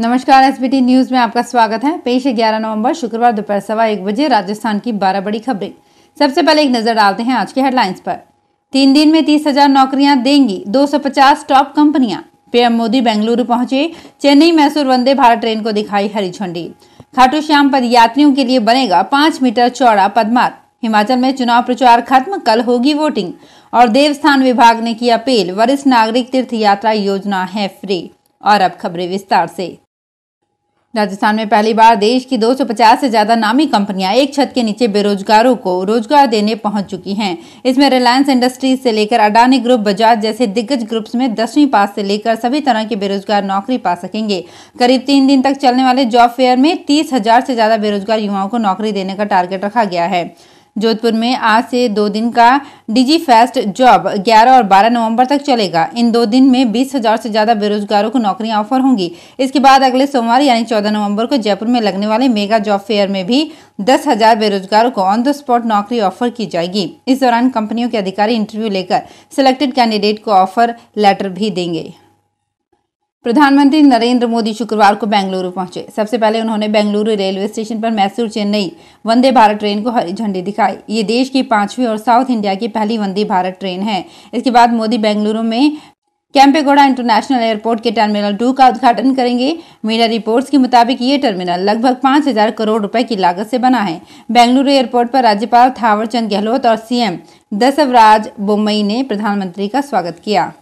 नमस्कार S B T news में आपका स्वागत है पेश है ग्यारह नवंबर शुक्रवार दोपहर सवा एक बजे राजस्थान की बारह बड़ी खबरें सबसे पहले एक नज़र डालते हैं आज के हेडलाइंस पर तीन दिन में तीस हजार नौकरियां देंगी 250 टॉप कंपनियां पीएम मोदी बेंगलुरु पहुंचे चेन्नई मैसूर वंदे भारत ट्रेन को दिखाई हरी झंडी खाटू श्याम पद यात्रियों के लिए बनेगा पांच मीटर चौड़ा पदमार्ग हिमाचल में चुनाव प्रचार खत्म कल होगी वोटिंग और देवस्थान विभाग ने की अपील वरिष्ठ नागरिक तीर्थ यात्रा योजना है फ्री और अब खबरें विस्तार से राजस्थान में पहली बार देश की 250 से ज़्यादा नामी कंपनियां एक छत के नीचे बेरोजगारों को रोजगार देने पहुंच चुकी हैं इसमें रिलायंस इंडस्ट्रीज से लेकर अडानी ग्रुप बजाज जैसे दिग्गज ग्रुप्स में दसवीं पास से लेकर सभी तरह के बेरोजगार नौकरी पा सकेंगे करीब तीन दिन तक चलने वाले जॉब फेयर में तीस से ज़्यादा बेरोजगार युवाओं को नौकरी देने का टारगेट रखा गया है जोधपुर में आज से दो दिन का डिजी फेस्ट जॉब 11 और 12 नवंबर तक चलेगा इन दो दिन में बीस हजार से ज्यादा बेरोजगारों को नौकरियां ऑफर होंगी इसके बाद अगले सोमवार यानी 14 नवंबर को जयपुर में लगने वाले मेगा जॉब फेयर में भी दस हजार बेरोजगारों को ऑन द स्पॉट नौकरी ऑफर की जाएगी इस दौरान कंपनियों के अधिकारी इंटरव्यू लेकर सिलेक्टेड कैंडिडेट को ऑफर लेटर भी देंगे प्रधानमंत्री नरेंद्र मोदी शुक्रवार को बेंगलुरु पहुंचे सबसे पहले उन्होंने बेंगलुरु रेलवे स्टेशन पर मैसूर चेन्नई वंदे भारत ट्रेन को हरी झंडी दिखाई ये देश की पांचवी और साउथ इंडिया की पहली वंदे भारत ट्रेन है इसके बाद मोदी बेंगलुरु में कैंपेगोड़ा इंटरनेशनल एयरपोर्ट के टर्मिनल टू का उद्घाटन करेंगे मीडिया रिपोर्ट्स के मुताबिक ये टर्मिनल लगभग पाँच हजार करोड़ रुपए की लागत से बना है बेंगलुरु एयरपोर्ट पर राज्यपाल थावरचंद गहलोत और सीएम दसवराज बोमई ने प्रधानमंत्री का स्वागत किया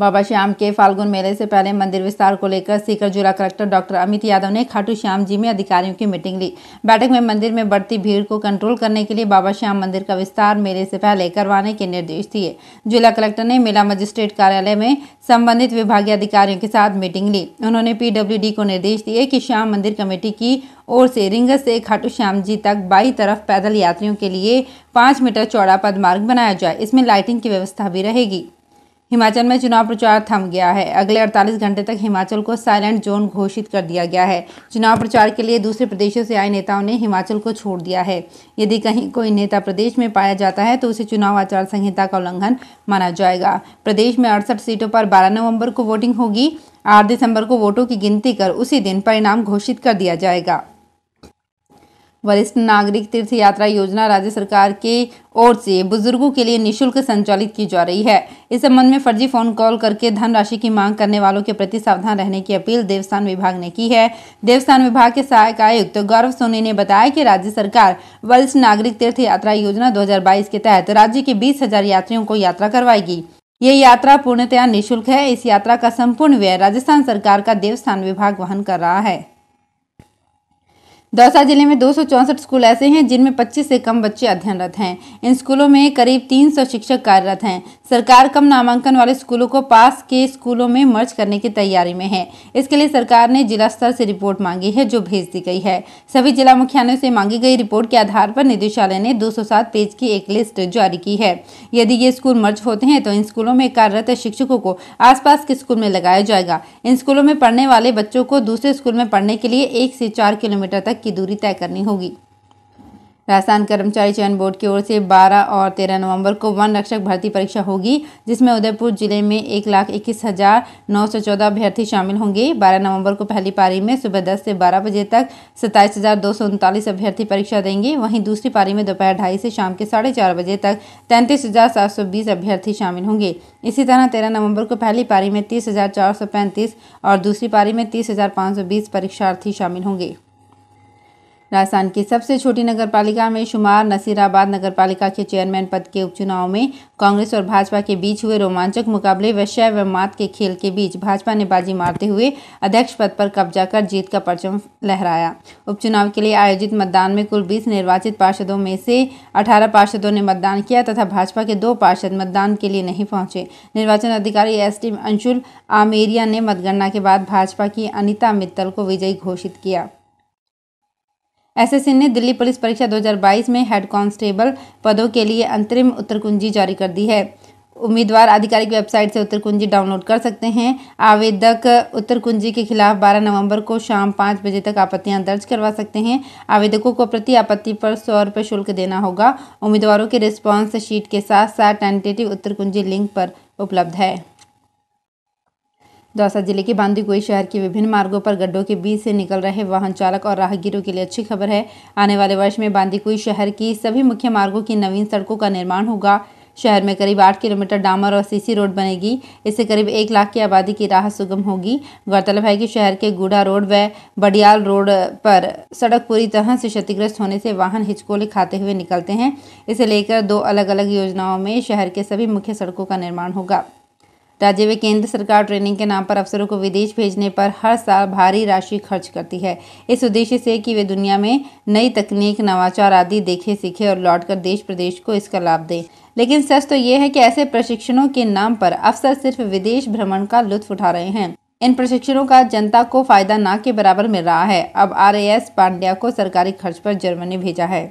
बाबा श्याम के फाल्गुन मेले से पहले मंदिर विस्तार को लेकर सीकर जिला कलेक्टर डॉक्टर अमित यादव ने खाटू श्याम जी में अधिकारियों की मीटिंग ली बैठक में मंदिर में बढ़ती भीड़ को कंट्रोल करने के लिए बाबा श्याम मंदिर का विस्तार मेले से पहले करवाने के निर्देश दिए जिला कलेक्टर ने मेला मजिस्ट्रेट कार्यालय में संबंधित विभागीय अधिकारियों के साथ मीटिंग ली उन्होंने पीडब्ल्यू को निर्देश दिए कि श्याम मंदिर कमेटी की ओर से रिंग से खाटू श्याम जी तक बाई तरफ पैदल यात्रियों के लिए पाँच मीटर चौड़ा पदमार्ग बनाया जाए इसमें लाइटिंग की व्यवस्था भी रहेगी हिमाचल में चुनाव प्रचार थम गया है अगले 48 घंटे तक हिमाचल को साइलेंट जोन घोषित कर दिया गया है चुनाव प्रचार के लिए दूसरे प्रदेशों से आए नेताओं ने हिमाचल को छोड़ दिया है यदि कहीं कोई नेता प्रदेश में पाया जाता है तो उसे चुनाव आचार संहिता का उल्लंघन माना जाएगा प्रदेश में अड़सठ सीटों पर बारह नवम्बर को वोटिंग होगी आठ दिसंबर को वोटों की गिनती कर उसी दिन परिणाम घोषित कर दिया जाएगा वरिष्ठ नागरिक तीर्थ यात्रा योजना राज्य सरकार के ओर से बुजुर्गों के लिए निशुल्क संचालित की जा रही है इस संबंध में फर्जी फोन कॉल करके धनराशि की मांग करने वालों के प्रति सावधान रहने की अपील देवस्थान विभाग ने की है देवस्थान विभाग के सहायक आयुक्त तो गौरव सोनी ने बताया कि राज्य सरकार वरिष्ठ नागरिक तीर्थ यात्रा योजना दो के तहत राज्य के बीस हजार यात्रियों को यात्रा करवाएगी ये यात्रा पूर्णतया निःशुल्क है इस यात्रा का संपूर्ण व्यय राजस्थान सरकार का देवस्थान विभाग वहन कर रहा है दौसा जिले में दो स्कूल ऐसे हैं जिनमें 25 से कम बच्चे अध्ययनरत हैं इन स्कूलों में करीब 300 शिक्षक कार्यरत हैं सरकार कम नामांकन वाले स्कूलों को पास के स्कूलों में मर्ज करने की तैयारी में है इसके लिए सरकार ने जिला स्तर से रिपोर्ट मांगी है जो भेज दी गई है सभी जिला मुख्यालयों से मांगी गई रिपोर्ट के आधार पर निदेशालय ने दो पेज की एक लिस्ट जारी की है यदि ये स्कूल मर्ज होते हैं तो इन स्कूलों में कार्यरत शिक्षकों को आसपास के स्कूल में लगाया जाएगा इन स्कूलों में पढ़ने वाले बच्चों को दूसरे स्कूल में पढ़ने के लिए एक से चार किलोमीटर तक की दूरी तय करनी होगी राजस्थान कर्मचारी चयन बोर्ड की ओर से 12 और 13 नवंबर को वन रक्षक भर्ती परीक्षा होगी जिसमें उदयपुर जिले में एक लाख इक्कीस हज़ार नौ सौ चौदह अभ्यर्थी शामिल होंगे 12 नवंबर को पहली पारी में सुबह 10 से 12 बजे तक सत्ताईस हज़ार दो सौ उनतालीस अभ्यर्थी परीक्षा देंगे वहीं दूसरी पारी में दोपहर ढाई से शाम के साढ़े चार बजे तक तैंतीस हज़ार सात सौ बीस अभ्यर्थी शामिल होंगे इसी तरह तेरह नवंबर को पहली पारी में तीस हज़ार चार सौ पैंतीस और दूसरी पारी में तीस हज़ार सौ बीस परीक्षार्थी शामिल होंगे राजस्थान की सबसे छोटी नगर पालिका में शुमार नसीराबाद नगर पालिका के चेयरमैन पद के उपचुनाव में कांग्रेस और भाजपा के बीच हुए रोमांचक मुकाबले वैश्य व मात के खेल के बीच भाजपा ने बाजी मारते हुए अध्यक्ष पद पर कब्जा कर जीत का परचम लहराया उपचुनाव के लिए आयोजित मतदान में कुल बीस निर्वाचित पार्षदों में से अठारह पार्षदों ने मतदान किया तथा भाजपा के दो पार्षद मतदान के लिए नहीं पहुंचे निर्वाचन अधिकारी एस टी अंशुल आमेरिया ने मतगणना के बाद भाजपा की अनिता मित्तल को विजयी घोषित किया एसएससी ने दिल्ली पुलिस परीक्षा 2022 में हेड कांस्टेबल पदों के लिए अंतरिम उत्तर कुंजी जारी कर दी है उम्मीदवार आधिकारिक वेबसाइट से उत्तर कुंजी डाउनलोड कर सकते हैं आवेदक उत्तर कुंजी के खिलाफ 12 नवंबर को शाम पाँच बजे तक आपत्तियां दर्ज करवा सकते हैं आवेदकों को प्रति आपत्ति पर सौ रुपये शुल्क देना होगा उम्मीदवारों के रिस्पॉन्स शीट के साथ साथ टेंटेटिव उत्तर कुंजी लिंक पर उपलब्ध है दौसा जिले के बांदीगोई शहर के विभिन्न मार्गों पर गड्ढों के बीच से निकल रहे वाहन चालक और राहगीरों के लिए अच्छी खबर है आने वाले वर्ष में बांदीकुई शहर की सभी मुख्य मार्गों की नवीन सड़कों का निर्माण होगा शहर में करीब आठ किलोमीटर डामर और सीसी रोड बनेगी इससे करीब एक लाख की आबादी की राह सुगम होगी गौरतलब है कि शहर के गुड़ा रोड व बडियाल रोड पर सड़क पूरी तरह से क्षतिग्रस्त होने से वाहन हिचकोले खाते हुए निकलते हैं इसे लेकर दो अलग अलग योजनाओं में शहर के सभी मुख्य सड़कों का निर्माण होगा राज्य में केंद्र सरकार ट्रेनिंग के नाम पर अफसरों को विदेश भेजने पर हर साल भारी राशि खर्च करती है इस उद्देश्य से कि वे दुनिया में नई तकनीक नवाचार आदि देखे सीखे और लौटकर देश प्रदेश को इसका लाभ दें लेकिन सच तो ये है कि ऐसे प्रशिक्षणों के नाम पर अफसर सिर्फ विदेश भ्रमण का लुत्फ उठा रहे हैं इन प्रशिक्षणों का जनता को फायदा ना के बराबर मिल रहा है अब आर ए एस पांड्या को सरकारी खर्च पर जर्मनी भेजा है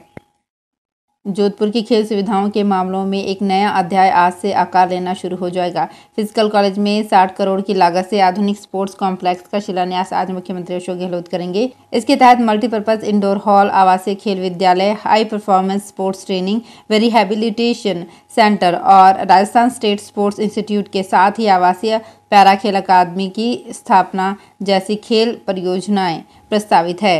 जोधपुर की खेल सुविधाओं के मामलों में एक नया अध्याय आज से आकार लेना शुरू हो जाएगा फिजिकल कॉलेज में 60 करोड़ की लागत से आधुनिक स्पोर्ट्स कॉम्प्लेक्स का शिलान्यास आज मुख्यमंत्री अशोक गहलोत करेंगे इसके तहत मल्टीपर्पज इंडोर हॉल आवासीय खेल विद्यालय हाई परफॉर्मेंस स्पोर्ट्स ट्रेनिंग व रिहेबिलिटेशन सेंटर और राजस्थान स्टेट स्पोर्ट्स इंस्टीट्यूट के साथ ही आवासीय पैरा खेल अकादमी की स्थापना जैसी खेल परियोजनाएं प्रस्तावित है